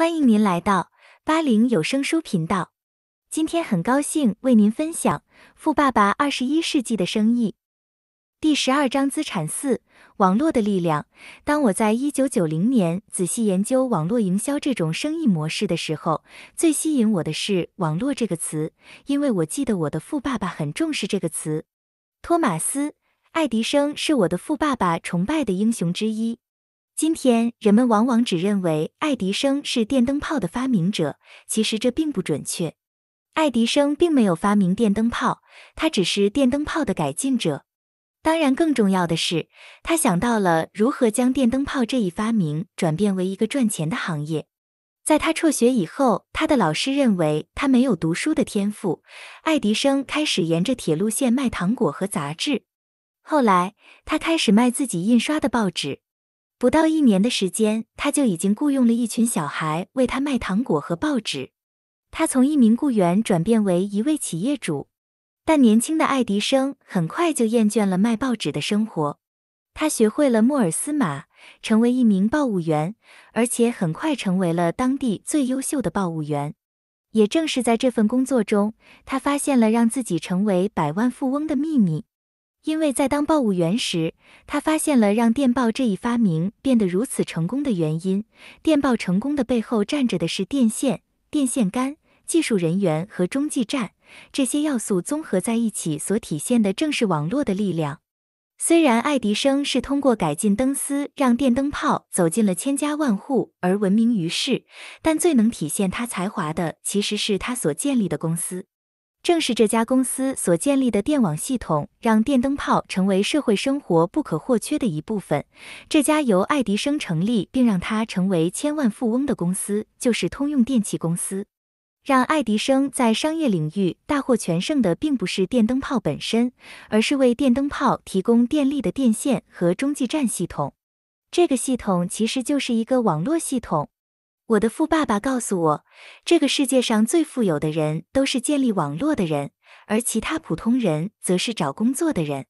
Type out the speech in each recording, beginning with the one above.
欢迎您来到八零有声书频道。今天很高兴为您分享《富爸爸二十一世纪的生意》第十二章：资产四——网络的力量。当我在一九九零年仔细研究网络营销这种生意模式的时候，最吸引我的是“网络”这个词，因为我记得我的富爸爸很重视这个词。托马斯·爱迪生是我的富爸爸崇拜的英雄之一。今天人们往往只认为爱迪生是电灯泡的发明者，其实这并不准确。爱迪生并没有发明电灯泡，他只是电灯泡的改进者。当然，更重要的是，他想到了如何将电灯泡这一发明转变为一个赚钱的行业。在他辍学以后，他的老师认为他没有读书的天赋。爱迪生开始沿着铁路线卖糖果和杂志，后来他开始卖自己印刷的报纸。不到一年的时间，他就已经雇佣了一群小孩为他卖糖果和报纸。他从一名雇员转变为一位企业主，但年轻的爱迪生很快就厌倦了卖报纸的生活。他学会了莫尔斯码，成为一名报务员，而且很快成为了当地最优秀的报务员。也正是在这份工作中，他发现了让自己成为百万富翁的秘密。因为在当报务员时，他发现了让电报这一发明变得如此成功的原因。电报成功的背后站着的是电线、电线杆、技术人员和中继站，这些要素综合在一起所体现的正是网络的力量。虽然爱迪生是通过改进灯丝让电灯泡走进了千家万户而闻名于世，但最能体现他才华的其实是他所建立的公司。正是这家公司所建立的电网系统，让电灯泡成为社会生活不可或缺的一部分。这家由爱迪生成立并让他成为千万富翁的公司，就是通用电气公司。让爱迪生在商业领域大获全胜的，并不是电灯泡本身，而是为电灯泡提供电力的电线和中继站系统。这个系统其实就是一个网络系统。我的富爸爸告诉我，这个世界上最富有的人都是建立网络的人，而其他普通人则是找工作的人。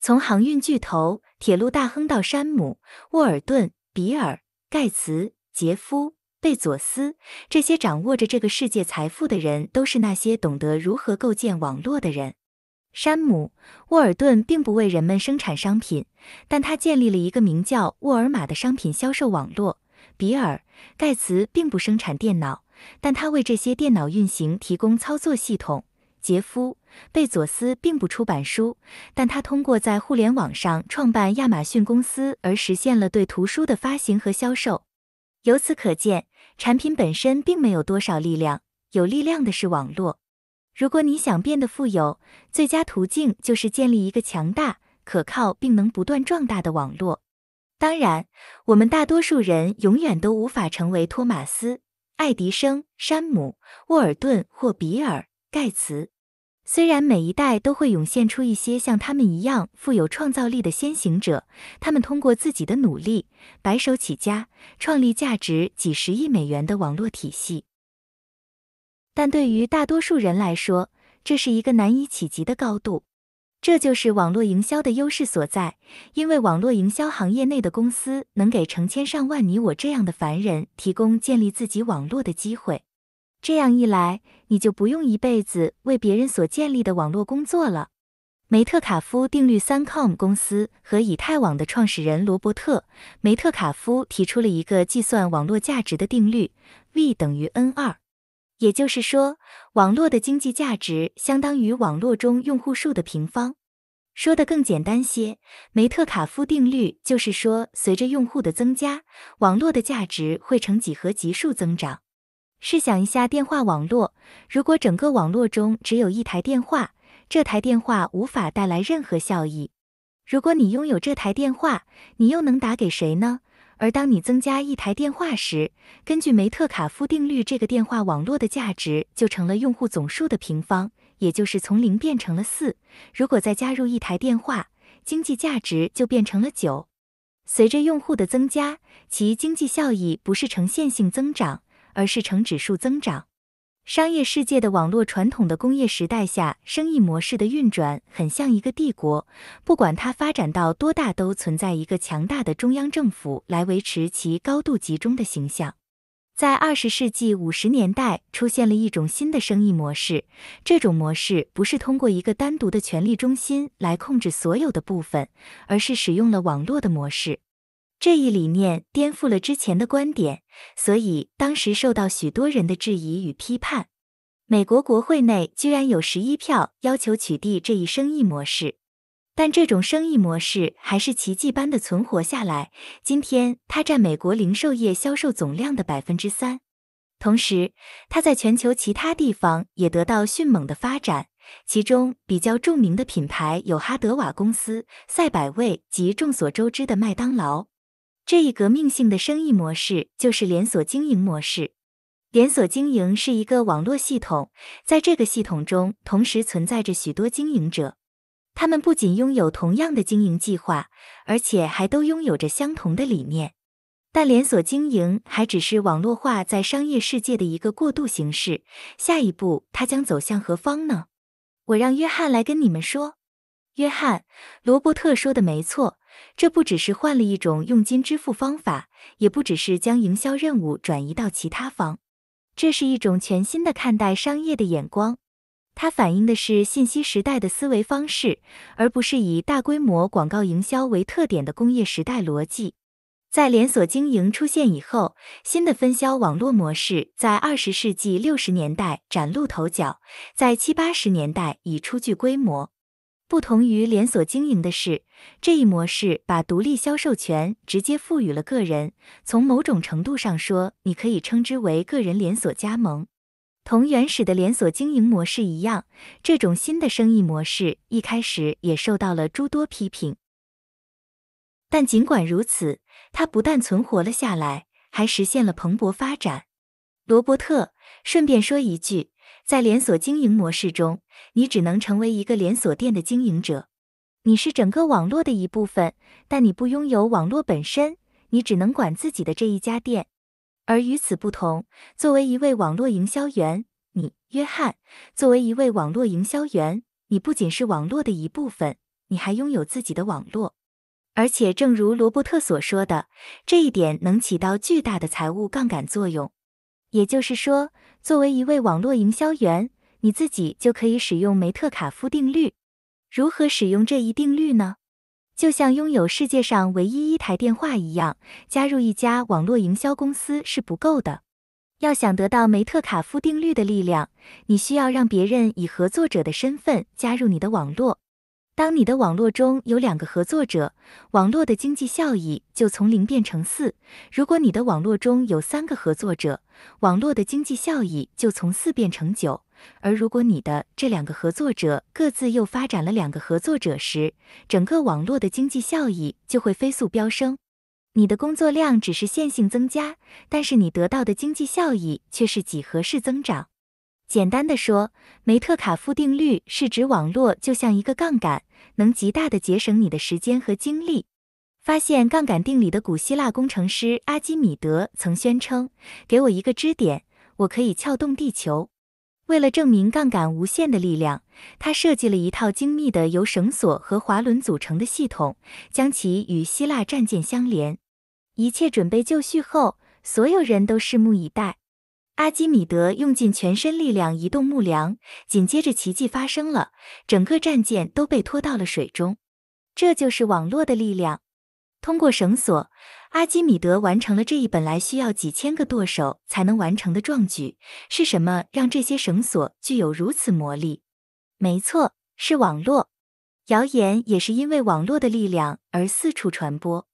从航运巨头、铁路大亨到山姆·沃尔顿、比尔·盖茨、杰夫·贝佐斯，这些掌握着这个世界财富的人，都是那些懂得如何构建网络的人。山姆·沃尔顿并不为人们生产商品，但他建立了一个名叫沃尔玛的商品销售网络。比尔·盖茨并不生产电脑，但他为这些电脑运行提供操作系统。杰夫·贝佐斯并不出版书，但他通过在互联网上创办亚马逊公司而实现了对图书的发行和销售。由此可见，产品本身并没有多少力量，有力量的是网络。如果你想变得富有，最佳途径就是建立一个强大、可靠并能不断壮大的网络。当然，我们大多数人永远都无法成为托马斯、爱迪生、山姆·沃尔顿或比尔·盖茨。虽然每一代都会涌现出一些像他们一样富有创造力的先行者，他们通过自己的努力，白手起家，创立价值几十亿美元的网络体系，但对于大多数人来说，这是一个难以企及的高度。这就是网络营销的优势所在，因为网络营销行业内的公司能给成千上万你我这样的凡人提供建立自己网络的机会。这样一来，你就不用一辈子为别人所建立的网络工作了。梅特卡夫定律，三 com 公司和以太网的创始人罗伯特·梅特卡夫提出了一个计算网络价值的定律：V 等于 n 二。也就是说，网络的经济价值相当于网络中用户数的平方。说的更简单些，梅特卡夫定律就是说，随着用户的增加，网络的价值会呈几何级数增长。试想一下，电话网络，如果整个网络中只有一台电话，这台电话无法带来任何效益。如果你拥有这台电话，你又能打给谁呢？而当你增加一台电话时，根据梅特卡夫定律，这个电话网络的价值就成了用户总数的平方，也就是从零变成了四。如果再加入一台电话，经济价值就变成了九。随着用户的增加，其经济效益不是呈线性增长，而是呈指数增长。商业世界的网络传统的工业时代下，生意模式的运转很像一个帝国，不管它发展到多大，都存在一个强大的中央政府来维持其高度集中的形象。在二十世纪五十年代，出现了一种新的生意模式，这种模式不是通过一个单独的权力中心来控制所有的部分，而是使用了网络的模式。这一理念颠覆了之前的观点，所以当时受到许多人的质疑与批判。美国国会内居然有十一票要求取缔这一生意模式，但这种生意模式还是奇迹般的存活下来。今天，它占美国零售业销售总量的百分之三，同时它在全球其他地方也得到迅猛的发展。其中比较著名的品牌有哈德瓦公司、赛百味及众所周知的麦当劳。这一革命性的生意模式就是连锁经营模式。连锁经营是一个网络系统，在这个系统中，同时存在着许多经营者，他们不仅拥有同样的经营计划，而且还都拥有着相同的理念。但连锁经营还只是网络化在商业世界的一个过渡形式，下一步它将走向何方呢？我让约翰来跟你们说。约翰，罗伯特说的没错。这不只是换了一种佣金支付方法，也不只是将营销任务转移到其他方，这是一种全新的看待商业的眼光。它反映的是信息时代的思维方式，而不是以大规模广告营销为特点的工业时代逻辑。在连锁经营出现以后，新的分销网络模式在二十世纪六十年代崭露头角，在七八十年代已初具规模。不同于连锁经营的是，这一模式把独立销售权直接赋予了个人。从某种程度上说，你可以称之为个人连锁加盟。同原始的连锁经营模式一样，这种新的生意模式一开始也受到了诸多批评。但尽管如此，它不但存活了下来，还实现了蓬勃发展。罗伯特，顺便说一句。在连锁经营模式中，你只能成为一个连锁店的经营者，你是整个网络的一部分，但你不拥有网络本身，你只能管自己的这一家店。而与此不同，作为一位网络营销员，你约翰，作为一位网络营销员，你不仅是网络的一部分，你还拥有自己的网络。而且，正如罗伯特所说的，这一点能起到巨大的财务杠杆作用。也就是说。作为一位网络营销员，你自己就可以使用梅特卡夫定律。如何使用这一定律呢？就像拥有世界上唯一一台电话一样，加入一家网络营销公司是不够的。要想得到梅特卡夫定律的力量，你需要让别人以合作者的身份加入你的网络。当你的网络中有两个合作者，网络的经济效益就从零变成四；如果你的网络中有三个合作者，网络的经济效益就从四变成九。而如果你的这两个合作者各自又发展了两个合作者时，整个网络的经济效益就会飞速飙升。你的工作量只是线性增加，但是你得到的经济效益却是几何式增长。简单的说，梅特卡夫定律是指网络就像一个杠杆，能极大的节省你的时间和精力。发现杠杆定理的古希腊工程师阿基米德曾宣称：“给我一个支点，我可以撬动地球。”为了证明杠杆无限的力量，他设计了一套精密的由绳索和滑轮组成的系统，将其与希腊战舰相连。一切准备就绪后，所有人都拭目以待。阿基米德用尽全身力量移动木梁，紧接着奇迹发生了，整个战舰都被拖到了水中。这就是网络的力量。通过绳索，阿基米德完成了这一本来需要几千个舵手才能完成的壮举。是什么让这些绳索具有如此魔力？没错，是网络。谣言也是因为网络的力量而四处传播，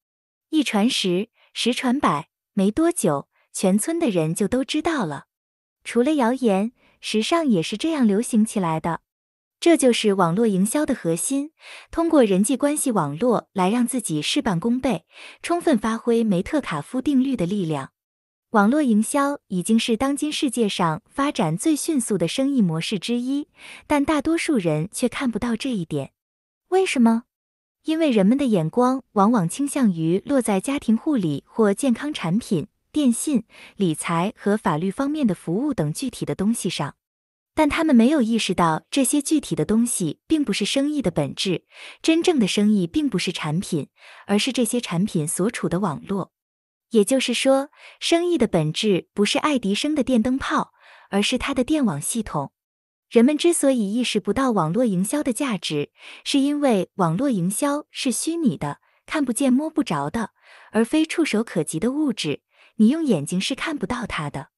一传十，十传百，没多久。全村的人就都知道了。除了谣言，时尚也是这样流行起来的。这就是网络营销的核心，通过人际关系网络来让自己事半功倍，充分发挥梅特卡夫定律的力量。网络营销已经是当今世界上发展最迅速的生意模式之一，但大多数人却看不到这一点。为什么？因为人们的眼光往往倾向于落在家庭护理或健康产品。电信、理财和法律方面的服务等具体的东西上，但他们没有意识到这些具体的东西并不是生意的本质。真正的生意并不是产品，而是这些产品所处的网络。也就是说，生意的本质不是爱迪生的电灯泡，而是他的电网系统。人们之所以意识不到网络营销的价值，是因为网络营销是虚拟的、看不见、摸不着的，而非触手可及的物质。你用眼睛是看不到它的，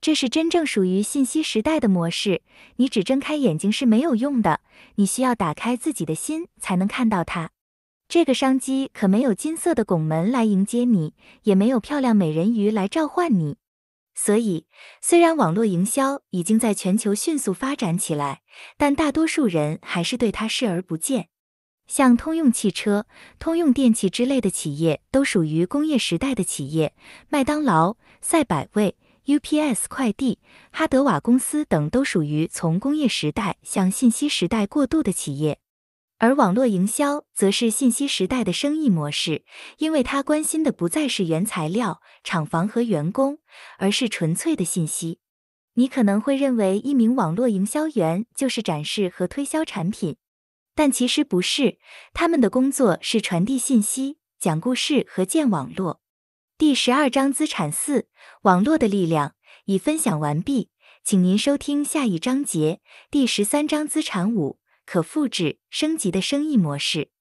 这是真正属于信息时代的模式。你只睁开眼睛是没有用的，你需要打开自己的心才能看到它。这个商机可没有金色的拱门来迎接你，也没有漂亮美人鱼来召唤你。所以，虽然网络营销已经在全球迅速发展起来，但大多数人还是对它视而不见。像通用汽车、通用电器之类的企业都属于工业时代的企业。麦当劳、赛百味、UPS 快递、哈德瓦公司等都属于从工业时代向信息时代过渡的企业。而网络营销则是信息时代的生意模式，因为它关心的不再是原材料、厂房和员工，而是纯粹的信息。你可能会认为一名网络营销员就是展示和推销产品。但其实不是，他们的工作是传递信息、讲故事和建网络。第十二章资产四：网络的力量已分享完毕，请您收听下一章节。第十三章资产五：可复制升级的生意模式。